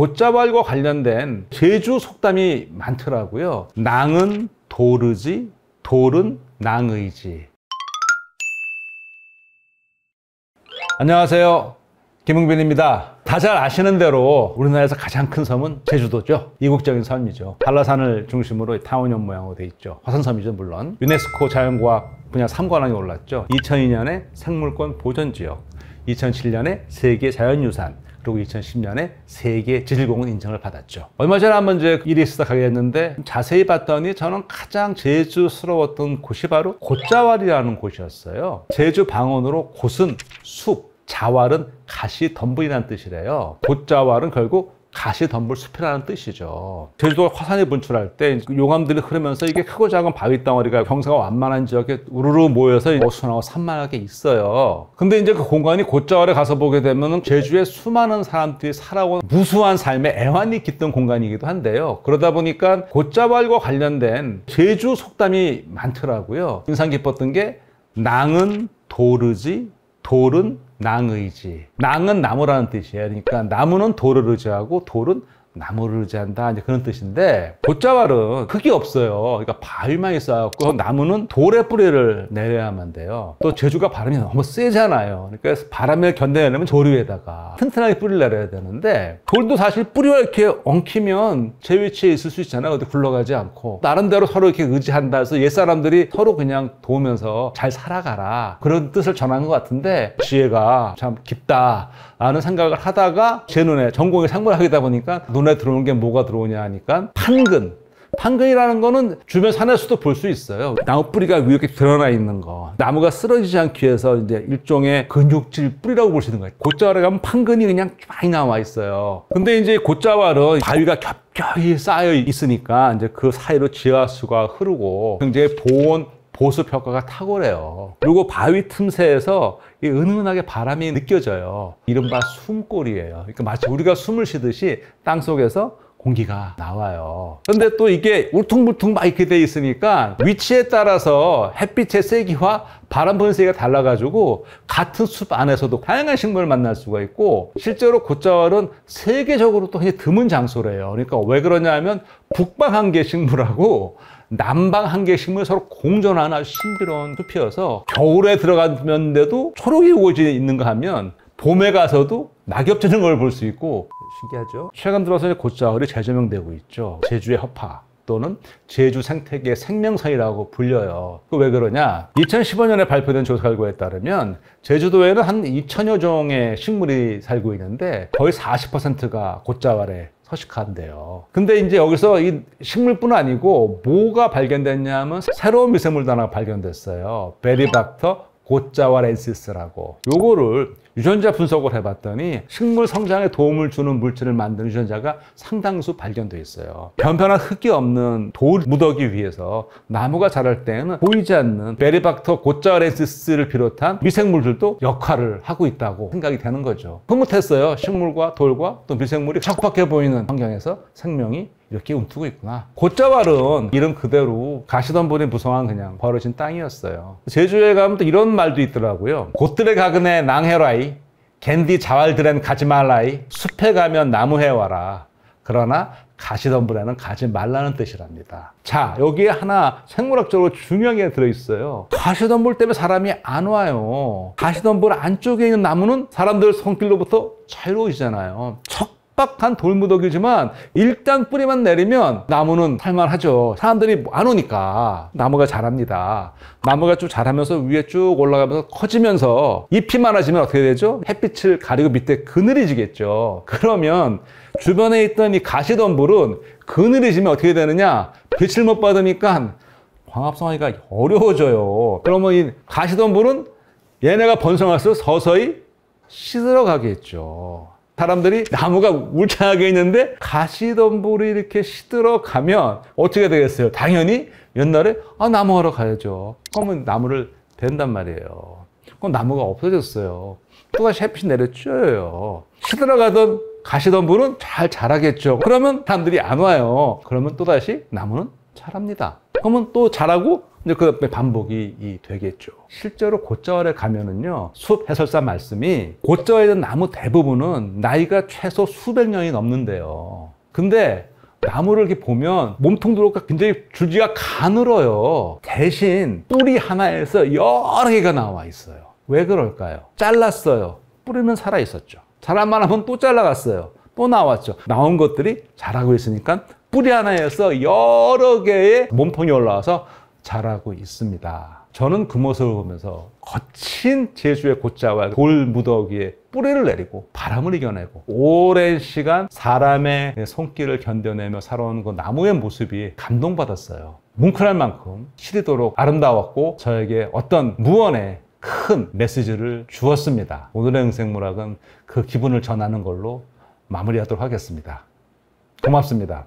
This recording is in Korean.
곶자발과 관련된 제주 속담이 많더라고요. 낭은 도르지, 돌은 낭의지. 안녕하세요. 김웅빈입니다다 잘 아시는 대로 우리나라에서 가장 큰 섬은 제주도죠. 이국적인 섬이죠. 한라산을 중심으로 타원형 모양으로 돼 있죠. 화산섬이죠, 물론. 유네스코 자연과학 분야 3관왕에 올랐죠. 2002년에 생물권 보전지역, 2007년에 세계 자연유산, 그리고 2010년에 세계 지질공원 인증을 받았죠. 얼마 전에 한번 이제 일이 시작하게 했는데 자세히 봤더니 저는 가장 제주스러웠던 곳이 바로 곶자왈이라는 곳이었어요. 제주 방언으로 곶은 숲, 자왈은 가시 덤불이란 뜻이래요. 곶자왈은 결국 가시덤불 숲이라는 뜻이죠. 제주도 가 화산이 분출할 때 그 용암들이 흐르면서 이게 크고 작은 바위 덩어리가 경사가 완만한 지역에 우르르 모여서 어수선하고 산만하게 있어요. 근데 이제 그 공간이 곧자월에 가서 보게 되면 제주의 수많은 사람들이 살아온 무수한 삶의 애환이 깃든 공간이기도 한데요. 그러다 보니까 곧자월과 관련된 제주 속담이 많더라고요. 인상 깊었던 게 낭은 도르지 돌은 낭의지. 낭은 나무라는 뜻이에요. 그러니까 나무는 돌을 의지하고 돌은 나무를 의지한다 이제 그런 뜻인데 곶자왈은 흙이 없어요 그러니까 바위만 있어갖고 나무는 돌의 뿌리를 내려야만 돼요 또 제주가 바람이 너무 세잖아요 그러니까 바람을 견뎌내려면 조류에다가 튼튼하게 뿌리를 내려야 되는데 돌도 사실 뿌리와 이렇게 엉키면 제 위치에 있을 수 있잖아요 어디 굴러가지 않고 나름대로 서로 이렇게 의지한다 해서 옛사람들이 서로 그냥 도우면서 잘 살아가라 그런 뜻을 전한 것 같은데 지혜가 참 깊다라는 생각을 하다가 제 눈에 전공에 상물학이다 보니까 눈에 눈에 들어오는 게 뭐가 들어오냐 하니까 판근 판근이라는 거는 주변 산에서도 볼 수 있어요. 나무 뿌리가 이렇게 드러나 있는 거. 나무가 쓰러지지 않기 위해서 이제 일종의 근육질 뿌리라고 보시는 거예요. 곶자왈에 가면 판근이 그냥 많이 나와 있어요. 근데 이제 곶자왈은 바위가 겹겹이 쌓여 있으니까 이제 그 사이로 지하수가 흐르고 굉장히 보온 보습 효과가 탁월해요. 그리고 바위 틈새에서 은은하게 바람이 느껴져요. 이른바 숨골이에요. 그러니까 마치 우리가 숨을 쉬듯이 땅속에서 공기가 나와요. 그런데 또 이게 울퉁불퉁 막 이렇게 돼 있으니까 위치에 따라서 햇빛의 세기와 바람 부는 세기가 달라가지고 같은 숲 안에서도 다양한 식물을 만날 수가 있고 실제로 곶자월은 세계적으로 또 굉장히 드문 장소래요. 그러니까 왜 그러냐 하면 북방 한계 식물하고 남방 한 개심을 서로 공존하는 아주 신비로운 숲이어서 겨울에 들어가는데도 초록이 우거져 있는가 하면 봄에 가서도 낙엽 지는 걸 볼 수 있고 신기하죠? 최근 들어서 곶자을이 재조명되고 있죠. 제주의 허파 또는 제주 생태계 생명선이라고 불려요. 그 왜 그러냐? 2015년에 발표된 조사 결과에 따르면 제주도에는 한 2천여 종의 식물이 살고 있는데 거의 40%가 곶자왈에 허식한데요. 근데 이제 여기서 이 식물뿐 아니고 뭐가 발견됐냐면 새로운 미생물도 하나 발견됐어요. 베리박터 고짜와렌시스라고. 요거를 유전자 분석을 해봤더니 식물 성장에 도움을 주는 물질을 만드는 유전자가 상당수 발견돼 있어요. 변변한 흙이 없는 돌 무더기 위에서 나무가 자랄 때에는 보이지 않는 베리박터 고짜렌시스를 비롯한 미생물들도 역할을 하고 있다고 생각이 되는 거죠. 흐뭇했어요. 식물과 돌과 또 미생물이 적박해 보이는 환경에서 생명이 이렇게 움트고 있구나. 고짜왈은 이름 그대로 가시덤불이 무성한 그냥 벌어진 땅이었어요. 제주에 가면 또 이런 말도 있더라고요. 곧들의 가근에 낭해라이 겐디 자왈드렌 가지 말라이 숲에 가면 나무해 와라. 그러나 가시덤불에는 가지 말라는 뜻이랍니다. 자, 여기에 하나 생물학적으로 중요한 게 들어있어요. 가시덤불 때문에 사람이 안 와요. 가시덤불 안쪽에 있는 나무는 사람들 손길로부터 자유로워지잖아요. 척 척박한 돌무더기지만 일단 뿌리만 내리면 나무는 살만하죠. 사람들이 안 오니까 나무가 자랍니다. 나무가 쭉 자라면서 위에 쭉 올라가면서 커지면서 잎이 많아지면 어떻게 되죠? 햇빛을 가리고 밑에 그늘이 지겠죠. 그러면 주변에 있던 이 가시덤불은 그늘이 지면 어떻게 되느냐? 빛을 못 받으니까 광합성하기가 어려워져요. 그러면 이 가시덤불은 얘네가 번성할수록 서서히 시들어가겠죠. 사람들이 나무가 울창하게 있는데 가시덤불이 이렇게 시들어 가면 어떻게 되겠어요? 당연히 옛날에 아 나무 하러 가야죠. 그러면 나무를 댄단 말이에요. 그럼 나무가 없어졌어요. 또다시 햇빛이 내려쬐어요. 시들어가던 가시덤불은 잘 자라겠죠. 그러면 사람들이 안 와요. 그러면 또다시 나무는 자랍니다. 그러면 또 자라고 근데 그 옆에 반복이 되겠죠. 실제로 고자월에 가면은요, 숲 해설사 말씀이 고자에 있는 나무 대부분은 나이가 최소 수백 년이 넘는데요. 근데 나무를 이렇게 보면 몸통들어가 굉장히 줄기가 가늘어요. 대신 뿌리 하나에서 여러 개가 나와 있어요. 왜 그럴까요? 잘랐어요. 뿌리는 살아 있었죠. 자란만 하면 또 잘라갔어요. 또 나왔죠. 나온 것들이 자라고 있으니까 뿌리 하나에서 여러 개의 몸통이 올라와서 잘하고 있습니다. 저는 그 모습을 보면서 거친 제주의 곧자와 돌 무더기에 뿌리를 내리고 바람을 이겨내고 오랜 시간 사람의 손길을 견뎌내며 살아온 그 나무의 모습이 감동받았어요. 뭉클할 만큼 시리도록 아름다웠고 저에게 어떤 무언의 큰 메시지를 주었습니다. 오늘의 응생물학은 그 기분을 전하는 걸로 마무리하도록 하겠습니다. 고맙습니다.